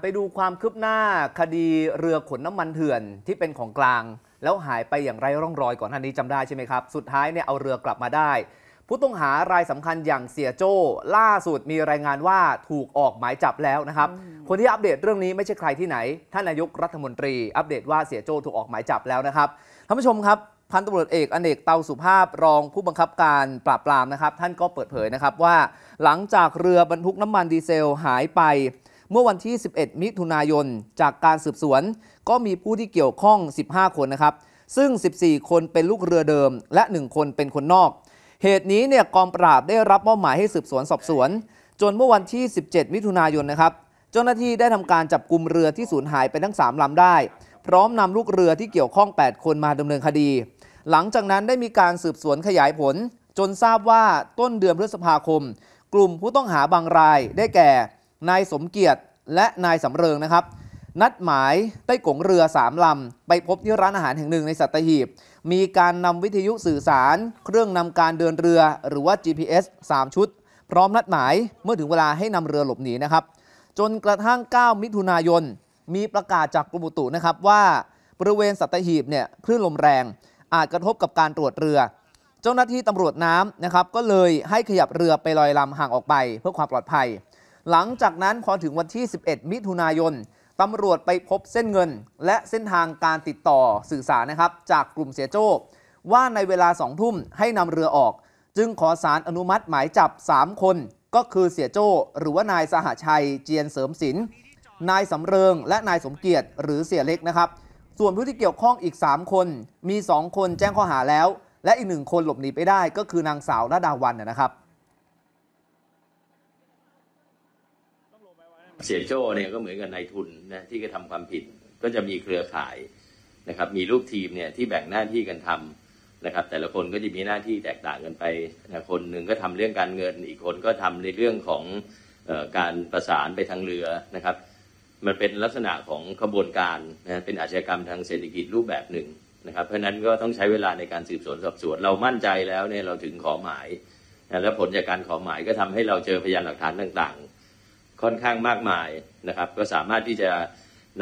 ไปดูความคืบหน้าคดีเรือขนน้ำมันเถื่อนที่เป็นของกลาง แล้วหายไปอย่างไรร่องรอยก่อนหน้านี้จำได้ใช่ไหมครับสุดท้ายเนี่ยเอาเรือกลับมาได้ ผู้ต้องหารายสำคัญอย่างเสียโจ้ล่าสุดมีรายงานว่าถูกออกหมายจับแล้วนะครับคนที่อัปเดตเรื่องนี้ไม่ใช่ใครที่ไหนท่านนายกรัฐมนตรี อัปเดตว่าเสียโจ้ถูกออกหมายจับแล้วนะครับท่านผู้ชมครับพันตำรวจเอกอเนกเตาสุภาพรอง ผู้บังคับการปราบปรามนะครับท่านก็เปิดเผยนะครับว่าหลังจากเรือบรรทุกน้ำมันดีเซลหายไปเมื่อวันที่ 11 มิถุนายน จากการสืบสวนก็มีผู้ที่เกี่ยวข้อง 15 คนนะครับ ซึ่ง 14 คนเป็นลูกเรือเดิม และ 1 คนเป็นคนนอก เหตุนี้เนี่ยกองปราบได้รับมอบหมายให้สืบสวนสอบสวน จนเมื่อวันที่ 17 มิถุนายนนะครับ เจ้าหน้าที่ได้ทำการจับกลุ่มเรือที่สูญหายไปทั้ง 3 ลำได้ พร้อมนำลูกเรือที่เกี่ยวข้อง 8 คนมาดำเนินคดี หลังจากนั้นได้มีการสืบสวนขยายผล จนทราบว่าต้นเดือนพฤษภาคม กลุ่มผู้ต้องหาบางรายได้แก่นายสมเกียรติและนายสำเริงนะครับ นัดหมายใต้กงเรือสามลำไปพบที่ร้านอาหารแห่งหนึ่ง ในสัตหีบ มีการนำวิทยุสื่อสาร เครื่องนำการเดินเรือหรือว่า GPS 3ชุด พร้อมนัดหมายเมื่อถึงเวลาให้นำเรือหลบหนีนะครับ จนกระทั่ง 9 มิถุนายน มีประกาศจากกรมอุตุนะครับว่าบริเวณสัตหีบเนี่ยคลื่นลมแรง อาจกระทบกับการตรวจเรือ เจ้าหน้าที่ตำรวจน้ำนะครับก็เลยให้ขยับเรือไปลอยลำห่างออกไป เพื่อความปลอดภัยหลังจากนั้นพอถึงวันที่ 11 มิถุนายน ตำรวจไปพบเส้นเงิน และเส้นทางการติดต่อสื่อสารนะครับ จากกลุ่มเสียโจ้ ว่าในเวลาสองทุ่มให้นำเรือออก จึงขอสารอนุมัติหมายจับ 3 คน ก็คือเสียโจ้หรือว่า นายสหชัยเจียนเสริมศิลป์นายสำเริงและนายสมเกียรติหรือเสียเล็กนะครับ ส่วนผู้ที่เกี่ยวข้องอีก 3 คน มี 2 คนแจ้งข้อหาแล้ว และอีกหนึ่งคนหลบหนีไปได้ก็คือนางสาวรดาวันนะครับเสียโจ้เนี่ยก็เหมือนกับนายทุนนะที่กระทำความผิดก็จะมีเครือข่ายนะครับมีลูกทีมเนี่ยที่แบ่งหน้าที่กันทำนะครับแต่ละคนก็จะมีหน้าที่แตกต่างกันไปนะคนหนึ่งก็ทำเรื่องการเงินอีกคนก็ทำในเรื่องของอการประสานไปทางเรือนะครับมันเป็นลักษณะของขบวนการนะเป็นอาชญากรรมทางเศรษฐกิจรูปแบบหนึ่งนะครับ เพราะนั้นก็ต้องใช้เวลาในการสืบสวนสอบสวนเรามั่นใจแล้วเนี่ยเราถึงขอหมายนะและผลจากการขอหมายก็ทำให้เราเจอพยานหลักฐานต่างค่อนข้างมากมายนะครับก็สามารถที่จะ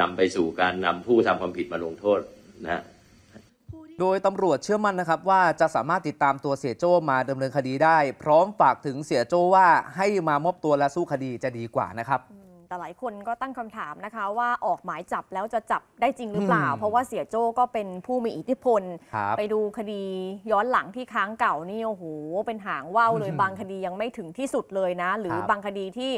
นำไปสู่การนำผู้ทำความผิดมาลงโทษนะโดยตำรวจเชื่อมั่นนะครับว่าจะสามารถติดตามตัวเสียโจ้มาดำเนินคดีได้ พร้อมฝากถึงเสียโจ้ว่าให้มามอบตัวและสู้คดีจะดีกว่านะครับแต่หลายคนก็ตั้งคำถามนะคะว่าออกหมายจับแล้วจะจับได้จริงหรือเปล่า เพราะว่าเสียโจ้ก็เป็นผู้มีอิทธิพลไปดูคดี ย้อนหลังที่ค้างเก่านี่โอ้โหเป็นหางว่าวเลยบางคดียังไม่ถึงที่สุดเลยนะ หรือบางคดีที่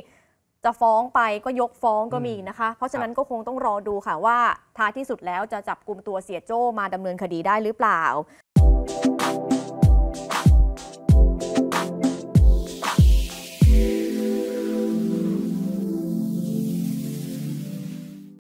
จะฟ้องไปก็ยกฟ้องก็มีนะคะ เพราะฉะนั้นก็คงต้องรอดูค่ะว่า ท้ายที่สุดแล้วจะจับกลุ่มตัวเสียโจ้มาดำเนินคดีได้หรือเปล่า